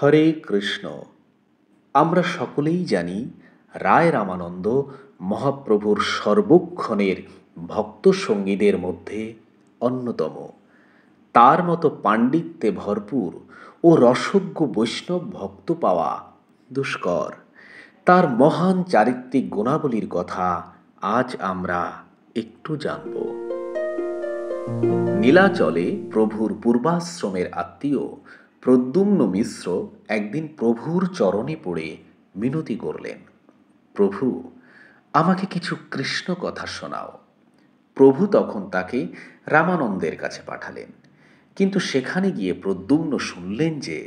হরে কৃষ্ণ আমরা সকলেই জানি রায় রামানন্দ মহাপ্রভুর সর্বক্ষণের ভক্ত সঙ্গীদের মধ্যে অন্যতম তার মতো পাণ্ডিত্যে ভরপুর ও রসজ্ঞ বৈষ্ণব ভক্ত পাওয়া দুষ্কর তার মহান চারিত্রিক গুণাবলীর কথা আজ আমরা একটু জানব নীলাচলে প্রভুর পূর্বাশ্রমের আত্মীয় প্রদ্যুম্ন মিশ্র একদিন প্রভুর চরণে পড়ে মিনতি করলেন প্রভু আমাকে কিছু কৃষ্ণ কথা শোনাও প্রভু তখন তাকে রামানন্দের কাছে পাঠালেন কিন্তু সেখানে গিয়ে প্রদ্যুম্ন শুনলেন যে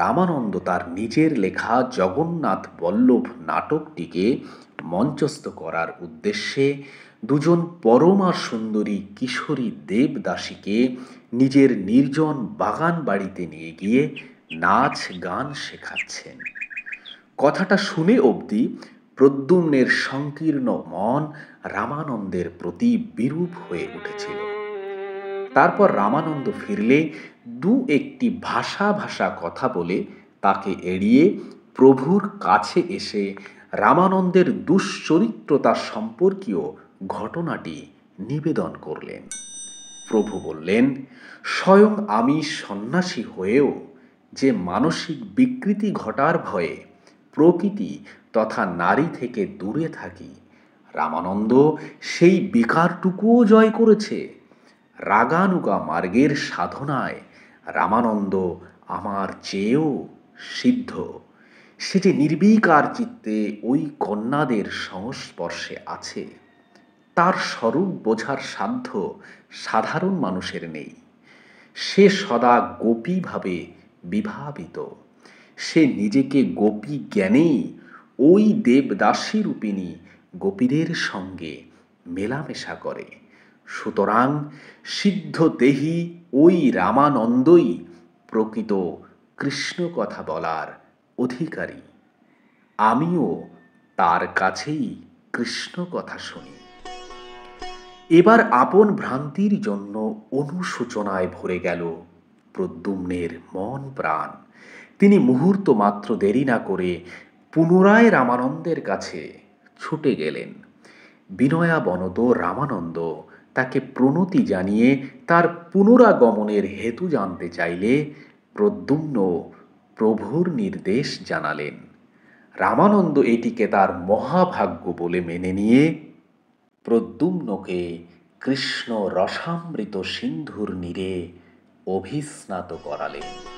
রামানন্দ তার নিজের লেখা জগন্নাথ বল্লভ নাটকটিকে মঞ্চস্থ করার উদ্দেশ্যে দুজন পরমা সুন্দরী কিশোরী দেবদাসীকে নিজের নির্জন বাগান বাড়িতে নিয়ে গিয়ে নাচ গান শেখাচ্ছেন কথাটা শুনে অবধি প্রদ্যুম্নের সংকীর্ণ মন রামানন্দের প্রতি বিরূপ হয়ে উঠেছিল তারপর রামানন্দ ফিরলে দু একটি ভাষা ভাষা কথা বলে তাকে এড়িয়ে প্রভুর কাছে এসে রামানন্দের দুশ্চরিত্রতা সম্পর্কীয় ঘটনাটি নিবেদন করলেন প্রভু বললেন স্বয়ং আমি সন্ন্যাসী হয়েও যে মানসিক বিকৃতি ঘটার ভয়ে প্রকৃতি তথা নারী থেকে দূরে থাকি রামানন্দ সেই বেকারটুকুও জয় করেছে রাগানুগা মার্গের সাধনায় রামানন্দ আমার চেয়েও সিদ্ধ সে যে নির্বিকার চিত্তে ওই কন্যাদের সংস্পর্শে আছে তার স্বরূপ বোঝার সাধ্য সাধারণ মানুষের নেই সে সদা গোপীভাবে বিভাবিত সে নিজেকে গোপী জ্ঞানেই ওই দেবদাসী রূপিণী গোপীদের সঙ্গে মেলামেশা করে সুতরাং দেহি ওই রামানন্দই প্রকৃত কৃষ্ণ কথা বলার অধিকারী আমিও তার কাছেই কৃষ্ণ কথা শুনি এবার আপন ভ্রান্তির জন্য অনুশোচনায় ভরে গেল প্রদ্যুম্নের মন প্রাণ তিনি মুহূর্ত মাত্র দেরি না করে পুনরায় রামানন্দের কাছে ছুটে গেলেন বিনয়া বনত রামানন্দ তাকে প্রণতি জানিয়ে তার পুনরাগমনের হেতু জানতে চাইলে প্রদ্যুম্ন প্রভুর নির্দেশ জানালেন রামানন্দ এটিকে তার মহাভাগ্য বলে মেনে নিয়ে প্রদ্যুম্নকে কৃষ্ণ রসামৃত সিন্ধুর নীরে অভিস্নাত করালেন